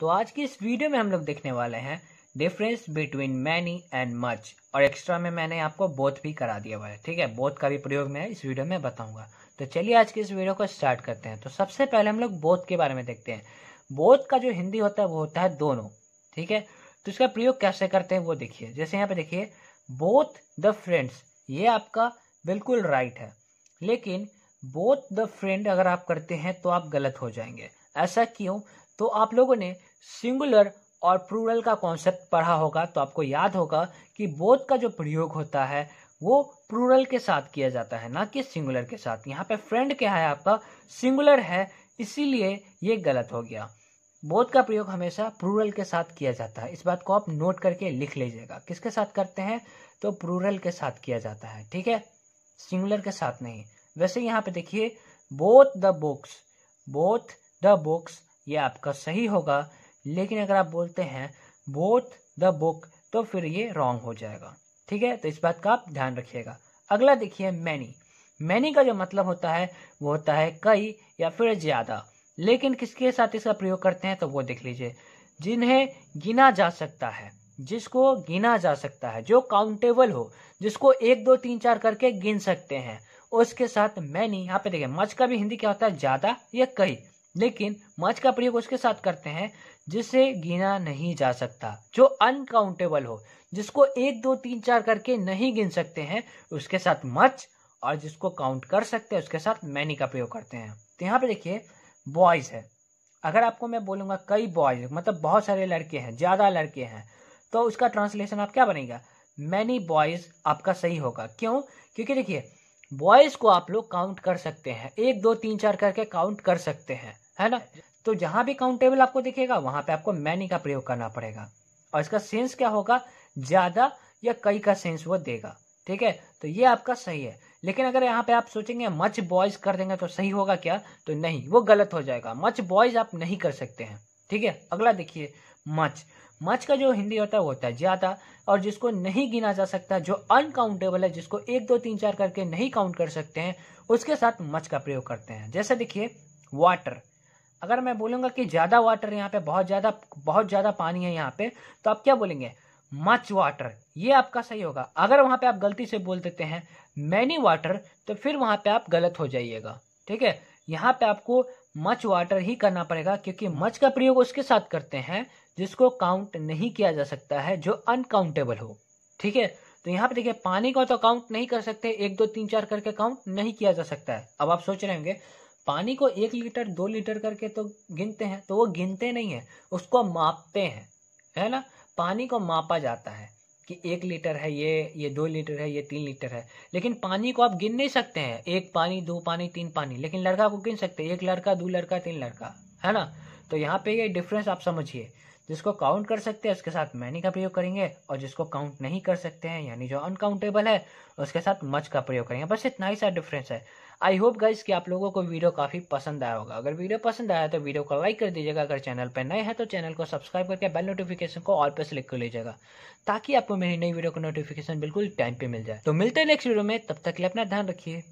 तो आज की इस वीडियो में हम लोग देखने वाले हैं difference between many and much और एक्स्ट्रा में मैंने आपको बोथ भी करा दिया हुआ है ठीक है बोथ का भी प्रयोग मैं इस वीडियो में बताऊंगा तो चलिए आज की इस वीडियो को स्टार्ट करते हैं तो सबसे पहले हम लोग बोथ के बारे में देखते हैं बोथ का जो हिंदी होता है वो होता है दोनों ठीक है तो इसका प्रयोग कैसे करते हैं वो देखिए जैसे यहाँ पे देखिए बोथ द फ्रेंड्स ये आपका बिल्कुल राइट है लेकिन बोथ द फ्रेंड अगर आप करते हैं तो आप गलत हो जाएंगे ऐसा क्यों तो आप लोगों ने सिंगुलर और प्रूरल का कॉन्सेप्ट पढ़ा होगा तो आपको याद होगा कि बोध का जो प्रयोग होता है वो प्रूरल के साथ किया जाता है ना कि सिंगुलर के साथ यहाँ पे फ्रेंड क्या है आपका सिंगुलर है इसीलिए ये गलत हो गया बोध का प्रयोग हमेशा प्रूरल के साथ किया जाता है इस बात को आप नोट करके लिख लीजिएगा किसके साथ करते हैं तो प्रूरल के साथ किया जाता है ठीक है सिंगुलर के साथ नहीं वैसे यहाँ पे देखिए both the books both the books ये आपका सही होगा लेकिन अगर आप बोलते हैं बोथ द बुक तो फिर ये रॉन्ग हो जाएगा ठीक है तो इस बात का आप ध्यान रखिएगा अगला देखिए मैनी मैनी का जो मतलब होता है वो होता है कई या फिर ज्यादा लेकिन किसके साथ इसका प्रयोग करते हैं तो वो देख लीजिए जिन्हें गिना जा सकता है जिसको गिना जा सकता है जो काउंटेबल हो जिसको एक दो तीन चार करके गिन सकते हैं उसके साथ मैनी यहाँ पे देखिए मच का भी हिंदी क्या होता है ज्यादा या कई लेकिन मच का प्रयोग उसके साथ करते हैं जिसे गिना नहीं जा सकता जो अनकाउंटेबल हो जिसको एक दो तीन चार करके नहीं गिन सकते हैं उसके साथ मच और जिसको काउंट कर सकते हैं उसके साथ मैनी का प्रयोग करते हैं तो यहाँ पे देखिए बॉयज है अगर आपको मैं बोलूंगा कई बॉयज मतलब बहुत सारे लड़के हैं ज़्यादा लड़के हैं तो उसका ट्रांसलेशन आप क्या बनेगा मैनी बॉयज आपका सही होगा क्यों क्योंकि देखिए बॉयज को आप लोग काउंट कर सकते हैं एक दो तीन चार करके काउंट कर सकते हैं है ना तो जहां भी काउंटेबल आपको दिखेगा वहां पे आपको मैनी का प्रयोग करना पड़ेगा और इसका सेंस क्या होगा ज्यादा या कई का सेंस वो देगा ठीक है तो ये आपका सही है लेकिन अगर यहाँ पे आप सोचेंगे मच बॉयज कर देंगे तो सही होगा क्या तो नहीं वो गलत हो जाएगा मच बॉयज आप नहीं कर सकते हैं ठीक है अगला देखिए मच मच का जो हिंदी होता है वो होता है ज्यादा और जिसको नहीं गिना जा सकता जो अनकाउंटेबल है जिसको एक दो तीन चार करके नहीं काउंट कर सकते हैं उसके साथ मच का प्रयोग करते हैं जैसे देखिए वाटर अगर मैं बोलूंगा कि ज़्यादा वाटर यहाँ पे बहुत ज़्यादा बहुत ज़्यादा पानी है यहाँ पे तो आप क्या बोलेंगे मच वाटर ये आपका सही होगा अगर वहां पे आप गलती से बोल देते हैं मैनी वाटर तो फिर वहां पे आप गलत हो जाइएगा ठीक है यहाँ पे आपको मच वाटर ही करना पड़ेगा क्योंकि मच का प्रयोग उसके साथ करते हैं जिसको काउंट नहीं किया जा सकता है जो अनकाउंटेबल हो ठीक है तो यहाँ पे देखिए पानी को तो काउंट नहीं कर सकते एक दो तीन चार करके काउंट नहीं किया जा सकता है अब आप सोच रहे होंगे पानी को एक लीटर दो लीटर करके तो गिनते हैं तो वो गिनते नहीं है उसको मापते हैं है ना पानी को मापा जाता है कि एक लीटर है ये ये दो लीटर है ये तीन लीटर है लेकिन पानी को आप गिन नहीं सकते हैं एक पानी दो पानी तीन पानी लेकिन लड़का को गिन सकते हैं एक लड़का दो लड़का तीन लड़का है ना तो यहाँ पे ये डिफरेंस आप समझिए जिसको काउंट कर सकते हैं उसके साथ मैनी का प्रयोग करेंगे और जिसको काउंट नहीं कर सकते हैं यानी जो अनकाउंटेबल है उसके साथ मच का प्रयोग करेंगे बस इतना ही सा डिफरेंस है आई होप गाइज कि आप लोगों को वीडियो काफ़ी पसंद आया होगा अगर वीडियो पसंद आया तो वीडियो को लाइक कर दीजिएगा अगर चैनल पर नए हैं तो चैनल को सब्सक्राइब करके बेल नोटिफिकेशन को ऑल पर सिलेक्ट कर लीजिएगा ताकि आपको मेरी नई वीडियो का नोटिफिकेशन बिल्कुल टाइम पे मिल जाए तो मिलते हैं नेक्स्ट वीडियो में तब तक के लिए अपना ध्यान रखिए